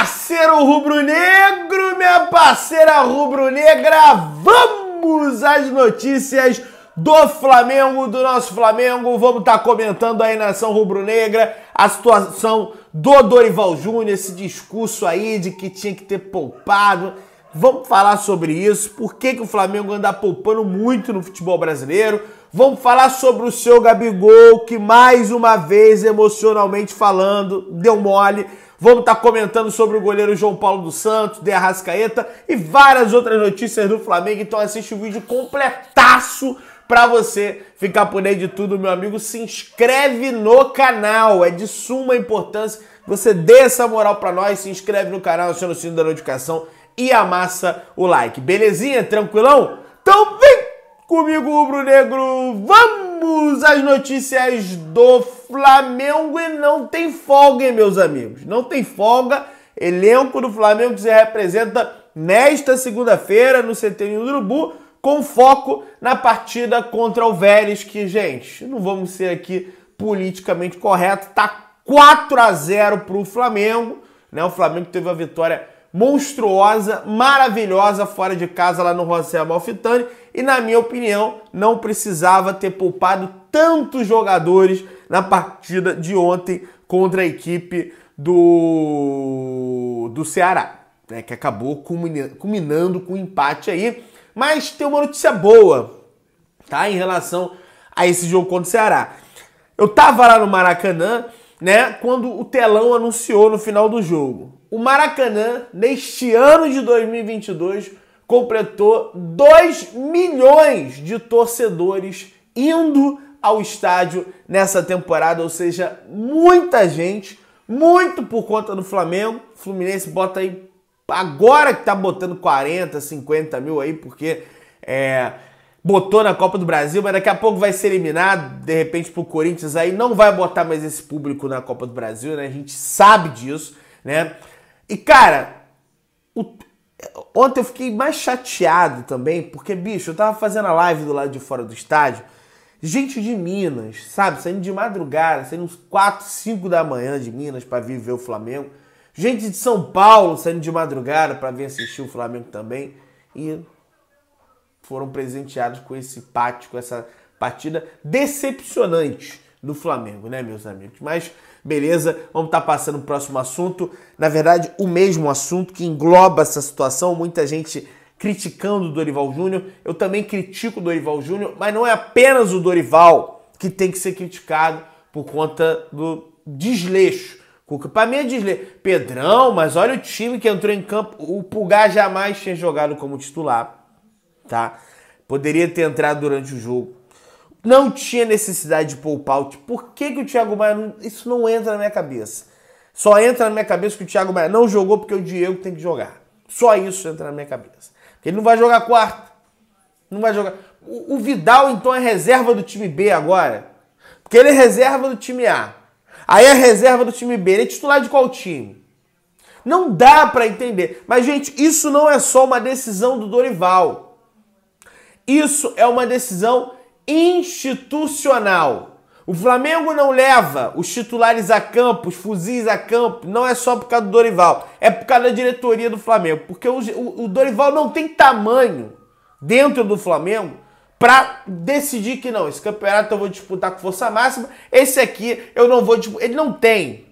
parceiro rubro-negro, minha parceira rubro-negra, vamos às notícias do Flamengo, do nosso Flamengo. Vamos estar tá comentando aí nação rubro-negra a situação do Dorival Júnior, esse discurso aí de que tinha que ter poupado. Vamos falar sobre isso, por que, que o Flamengo anda poupando muito no futebol brasileiro. Vamos falar sobre o seu Gabigol, que mais uma vez, emocionalmente falando, deu mole Vamos estar tá comentando sobre o goleiro João Paulo dos Santos, De Arrascaeta e várias outras notícias do Flamengo. Então assiste o vídeo completaço para você ficar por aí de tudo, meu amigo. Se inscreve no canal, é de suma importância. Você dê essa moral para nós, se inscreve no canal, aciona o sininho da notificação e amassa o like. Belezinha? Tranquilão? Então vem comigo, Rubro Negro. Vamos! as notícias do Flamengo e não tem folga, hein, meus amigos? Não tem folga. Elenco do Flamengo que se representa nesta segunda-feira no Centenário do Urubu, com foco na partida contra o Vélez, que, gente, não vamos ser aqui politicamente correto, tá 4 a 0 pro Flamengo, né? O Flamengo teve a vitória monstruosa, maravilhosa fora de casa lá no José Amalfitani e na minha opinião não precisava ter poupado tantos jogadores na partida de ontem contra a equipe do do Ceará, né, que acabou culminando com um empate aí, mas tem uma notícia boa, tá, em relação a esse jogo contra o Ceará. Eu tava lá no Maracanã, né, quando o telão anunciou no final do jogo o Maracanã, neste ano de 2022, completou 2 milhões de torcedores indo ao estádio nessa temporada, ou seja, muita gente, muito por conta do Flamengo. O Fluminense bota aí agora que tá botando 40, 50 mil aí, porque é, botou na Copa do Brasil, mas daqui a pouco vai ser eliminado, de repente, pro Corinthians aí, não vai botar mais esse público na Copa do Brasil, né? A gente sabe disso, né? E cara, o... ontem eu fiquei mais chateado também, porque, bicho, eu tava fazendo a live do lado de fora do estádio. Gente de Minas, sabe? Saindo de madrugada, saindo uns 4, 5 da manhã de Minas para vir ver o Flamengo. Gente de São Paulo saindo de madrugada para vir assistir o Flamengo também. E foram presenteados com esse pátio, com essa partida decepcionante do Flamengo, né, meus amigos? Mas Beleza? Vamos estar tá passando o próximo assunto. Na verdade, o mesmo assunto que engloba essa situação. Muita gente criticando o Dorival Júnior. Eu também critico o Dorival Júnior, mas não é apenas o Dorival que tem que ser criticado por conta do desleixo. para mim é desleixo. Pedrão, mas olha o time que entrou em campo. O Pulgar jamais tinha jogado como titular, tá? Poderia ter entrado durante o jogo não tinha necessidade de poupar. Por que, que o Thiago Maia. Não... Isso não entra na minha cabeça. Só entra na minha cabeça que o Thiago Maia não jogou porque o Diego tem que jogar. Só isso entra na minha cabeça. Porque ele não vai jogar quarto. Não vai jogar. O, o Vidal, então, é reserva do time B agora. Porque ele é reserva do time A. Aí é reserva do time B. Ele é titular de qual time? Não dá para entender. Mas, gente, isso não é só uma decisão do Dorival. Isso é uma decisão institucional. O Flamengo não leva os titulares a campo, os fuzis a campo, não é só por causa do Dorival, é por causa da diretoria do Flamengo. Porque o, o, Dorival não tem tamanho dentro do Flamengo para decidir que não, esse campeonato eu vou disputar com força máxima, esse aqui eu não vou disputar. Ele não tem.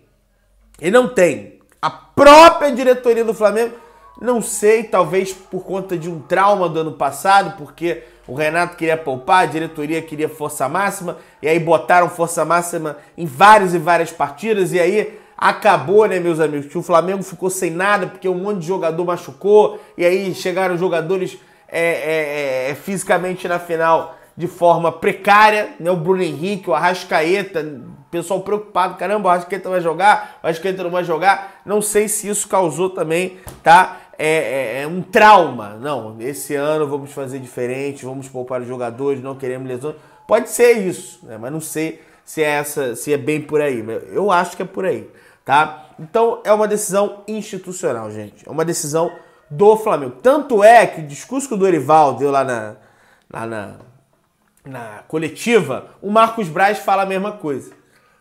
Ele não tem. A própria diretoria do Flamengo não sei, talvez por conta de um trauma do ano passado, porque o Renato queria poupar, a diretoria queria força máxima, e aí botaram força máxima em várias e várias partidas, e aí acabou, né, meus amigos, que o Flamengo ficou sem nada, porque um monte de jogador machucou, e aí chegaram jogadores é, é, é, fisicamente na final de forma precária, né? O Bruno Henrique, o Arrascaeta, pessoal preocupado, caramba, o Arrascaeta vai jogar, o Arrascaeta não vai jogar. Não sei se isso causou também, tá? É, é, é, um trauma. Não, esse ano vamos fazer diferente, vamos poupar os jogadores, não queremos lesões. Pode ser isso, né? mas não sei se é essa, se é bem por aí. Eu acho que é por aí, tá? Então é uma decisão institucional, gente. É uma decisão do Flamengo. Tanto é que o discurso que o Dorival deu lá na, lá na, na coletiva, o Marcos Braz fala a mesma coisa.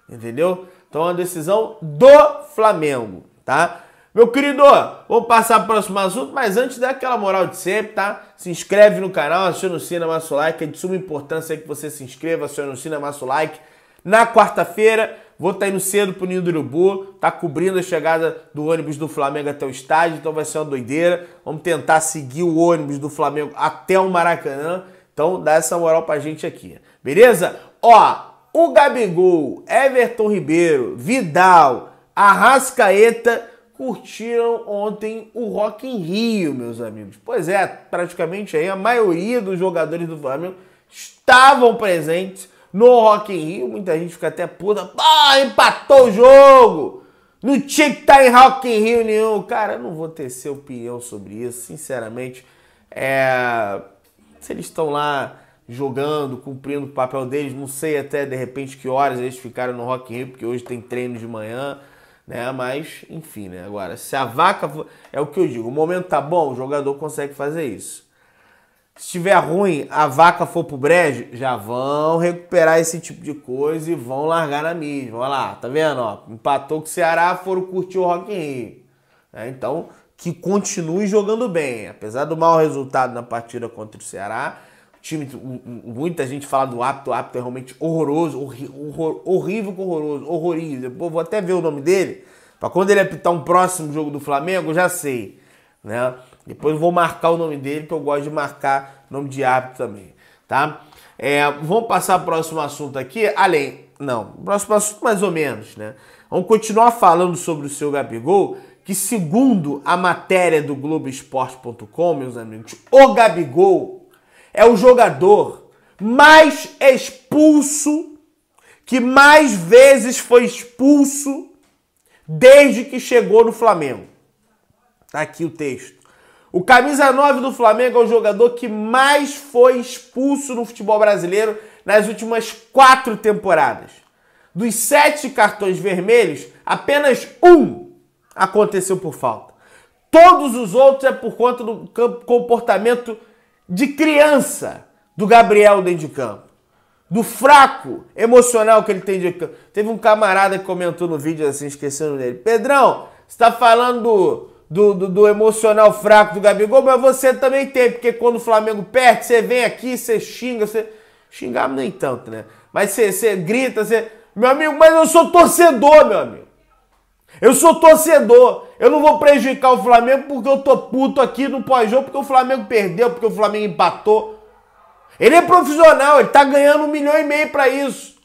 Entendeu? Então é uma decisão do Flamengo, tá? Meu querido, vamos passar para o próximo assunto, mas antes dá aquela moral de sempre, tá? Se inscreve no canal, aciona o sino, amassa o like. É de suma importância que você se inscreva, aciona o sino, amassa o like. Na quarta-feira, vou estar tá indo cedo pro Ninho do Urubu, tá cobrindo a chegada do ônibus do Flamengo até o estádio, então vai ser uma doideira. Vamos tentar seguir o ônibus do Flamengo até o Maracanã. Então dá essa moral pra gente aqui, beleza? Ó, o Gabigol, Everton Ribeiro, Vidal, Arrascaeta curtiram ontem o Rock in Rio, meus amigos. Pois é, praticamente aí a maioria dos jogadores do Flamengo estavam presentes no Rock in Rio. Muita gente fica até puta, ah, empatou o jogo! Não tinha que estar tá em Rock in Rio nenhum. Cara, eu não vou tecer opinião sobre isso, sinceramente. É... Se eles estão lá jogando, cumprindo o papel deles, não sei até de repente que horas eles ficaram no Rock in Rio, porque hoje tem treino de manhã né? Mas, enfim, né? Agora, se a vaca. É o que eu digo, o momento tá bom, o jogador consegue fazer isso. Se tiver ruim, a vaca for pro brejo, já vão recuperar esse tipo de coisa e vão largar na mídia Olha lá, tá vendo? Ó, empatou com o Ceará, foram curtir o Rock in Rio. É, então, que continue jogando bem. Apesar do mau resultado na partida contra o Ceará, time, muita gente fala do árbitro, o é realmente horroroso, horror, horrível com horroroso, horrorível. Vou até ver o nome dele, para quando ele apitar um próximo jogo do Flamengo, já sei, né? Depois vou marcar o nome dele, que eu gosto de marcar nome de árbitro também, tá? É, vamos passar o próximo assunto aqui, além, não, próximo assunto mais ou menos, né? Vamos continuar falando sobre o seu Gabigol, que segundo a matéria do Globoesporte.com, meus amigos, o Gabigol é o jogador mais expulso, que mais vezes foi expulso desde que chegou no Flamengo. Tá aqui o texto. O camisa 9 do Flamengo é o jogador que mais foi expulso no futebol brasileiro nas últimas quatro temporadas. Dos sete cartões vermelhos, apenas um aconteceu por falta. Todos os outros é por conta do comportamento de criança do Gabriel dentro de campo. Do fraco emocional que ele tem de campo. Teve um camarada que comentou no vídeo assim, esquecendo dele. Pedrão, você tá falando do, do, do, do, emocional fraco do Gabigol, mas você também tem, porque quando o Flamengo perde, você vem aqui, você xinga, você. Xingar nem tanto, né? Mas você, você grita, você. Meu amigo, mas eu sou torcedor, meu amigo. Eu sou torcedor eu não vou prejudicar o Flamengo porque eu tô puto aqui no pós-jogo, porque o Flamengo perdeu, porque o Flamengo empatou. Ele é profissional, ele tá ganhando um milhão e meio para isso.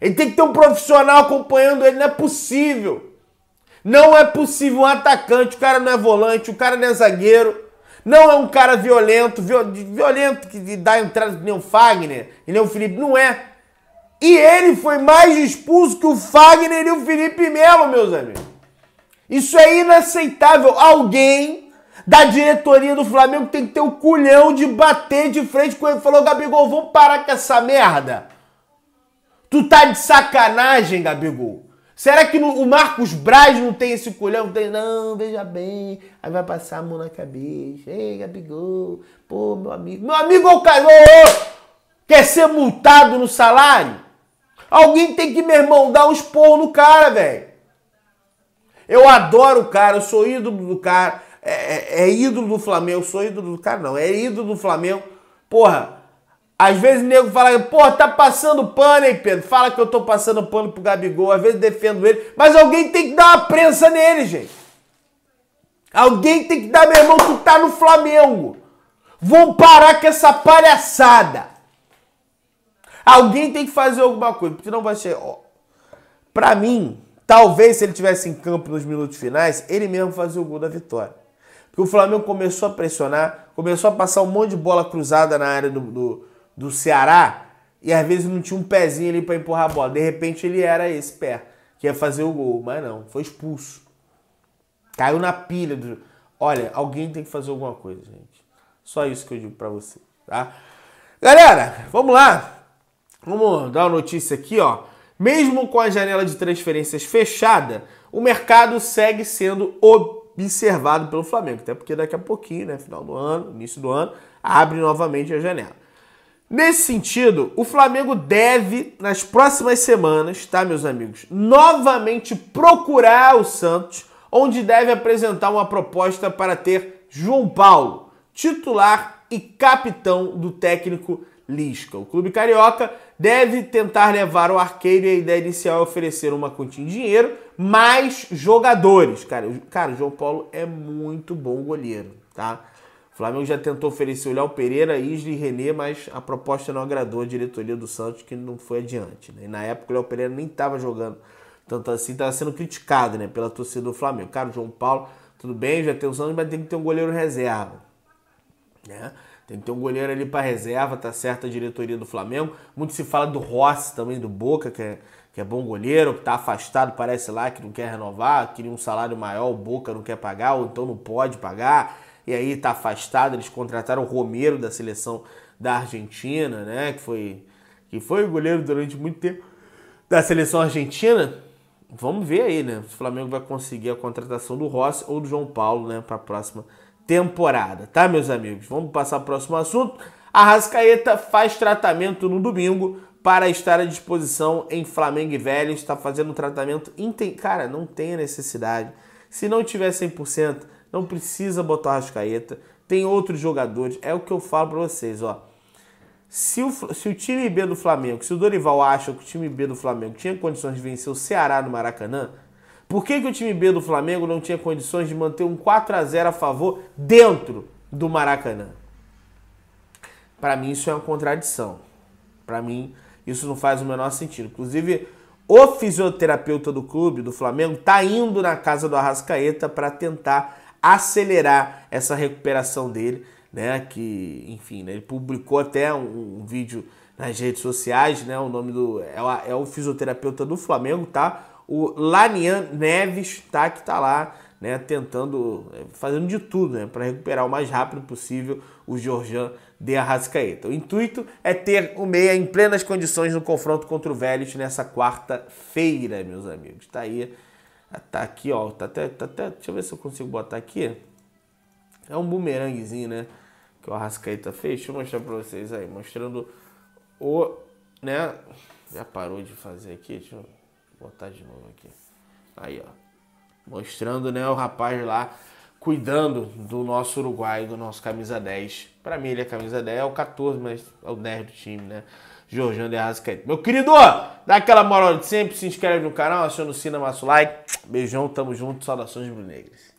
Ele tem que ter um profissional acompanhando ele, não é possível. Não é possível um atacante, o cara não é volante, o cara não é zagueiro. Não é um cara violento, violento que dá entrada que nem o Fagner, e nem o Felipe, não é. E ele foi mais expulso que o Fagner e o Felipe Melo, meus amigos. Isso é inaceitável. Alguém da diretoria do Flamengo tem que ter o culhão de bater de frente com ele. Falou, Gabigol, vamos parar com essa merda. Tu tá de sacanagem, Gabigol. Será que o Marcos Braz não tem esse culhão? não, veja bem. Aí vai passar a mão na cabeça. Ei, Gabigol. Pô, meu amigo. Meu amigo é o cara. Quer ser multado no salário? Alguém tem que, meu irmão, dar um esporro no cara, velho. Eu adoro o cara, eu sou ídolo do cara. É, é, é ídolo do Flamengo, eu sou ídolo do cara, não. É ídolo do Flamengo. Porra, às vezes o nego fala, porra, tá passando pano, hein, Pedro? Fala que eu tô passando pano pro Gabigol, às vezes defendo ele, mas alguém tem que dar uma prensa nele, gente. Alguém tem que dar, meu irmão, tu tá no Flamengo. Vão parar com essa palhaçada. Alguém tem que fazer alguma coisa, porque não vai ser. Ó, pra mim, Talvez se ele tivesse em campo nos minutos finais, ele mesmo fazia o gol da vitória. Porque o Flamengo começou a pressionar, começou a passar um monte de bola cruzada na área do, do, do Ceará e às vezes não tinha um pezinho ali para empurrar a bola. De repente ele era esse pé que ia fazer o gol, mas não, foi expulso. Caiu na pilha do. Olha, alguém tem que fazer alguma coisa, gente. Só isso que eu digo para você, tá? Galera, vamos lá. Vamos dar uma notícia aqui, ó. Mesmo com a janela de transferências fechada, o mercado segue sendo observado pelo Flamengo, até porque daqui a pouquinho, né, final do ano, início do ano, abre novamente a janela. Nesse sentido, o Flamengo deve, nas próximas semanas, tá, meus amigos, novamente procurar o Santos, onde deve apresentar uma proposta para ter João Paulo, titular e capitão do técnico Lisca. O clube carioca deve tentar levar o arqueiro e a ideia inicial é oferecer uma quantia em dinheiro, mais jogadores. Cara, cara, o João Paulo é muito bom goleiro, tá? O Flamengo já tentou oferecer o Léo Pereira, Isla e René, mas a proposta não agradou a diretoria do Santos, que não foi adiante. Né? E na época o Léo Pereira nem estava jogando tanto assim, estava sendo criticado né, pela torcida do Flamengo. Cara, o João Paulo, tudo bem, já tem os anos, mas tem que ter um goleiro reserva. Né? Tem que ter um goleiro ali para reserva, tá certa a diretoria do Flamengo. Muito se fala do Rossi também, do Boca, que é, que é bom goleiro, que tá afastado, parece lá, que não quer renovar, queria um salário maior, o Boca não quer pagar, ou então não pode pagar. E aí tá afastado, eles contrataram o Romero da seleção da Argentina, né? Que foi, que foi goleiro durante muito tempo da seleção argentina. Vamos ver aí, né? Se o Flamengo vai conseguir a contratação do Rossi ou do João Paulo, né? Para a próxima temporada, tá, meus amigos? Vamos passar para o próximo assunto. A Rascaeta faz tratamento no domingo para estar à disposição em Flamengo e Velho. Está fazendo um tratamento. Inten... Cara, não tem necessidade. Se não tiver 100%, não precisa botar a Rascaeta. Tem outros jogadores. É o que eu falo para vocês, ó. Se o, se o time B do Flamengo, se o Dorival acha que o time B do Flamengo tinha condições de vencer o Ceará no Maracanã, por que, que o time B do Flamengo não tinha condições de manter um 4 a 0 a favor dentro do Maracanã? Para mim isso é uma contradição. Para mim isso não faz o menor sentido. Inclusive, o fisioterapeuta do clube do Flamengo tá indo na casa do Arrascaeta para tentar acelerar essa recuperação dele, né? Que, enfim, né? ele publicou até um, um vídeo nas redes sociais, né? O nome do é, é o fisioterapeuta do Flamengo, tá? o Lanian Neves, tá, que está lá, né, tentando, eh, fazendo de tudo, né, para recuperar o mais rápido possível o Georgian de Arrascaeta. O intuito é ter o meia em plenas condições no confronto contra o Vélez nessa quarta-feira, meus amigos. Tá aí, tá aqui, ó, tá até, tá até, deixa eu ver se eu consigo botar aqui. É um bumeranguezinho, né, que o Arrascaeta fez. Deixa eu mostrar para vocês aí, mostrando o, né, já parou de fazer aqui, deixa eu botar de novo aqui. Aí, ó. Mostrando, né, o rapaz lá cuidando do nosso Uruguai, do nosso camisa 10. Para mim ele é camisa 10, é o 14, mas é o 10 do time, né? Jorjão de Arrascaeta. Meu querido, dá aquela moral de sempre, se inscreve no canal, aciona o sino, massa o like. Beijão, tamo junto, saudações brunegras.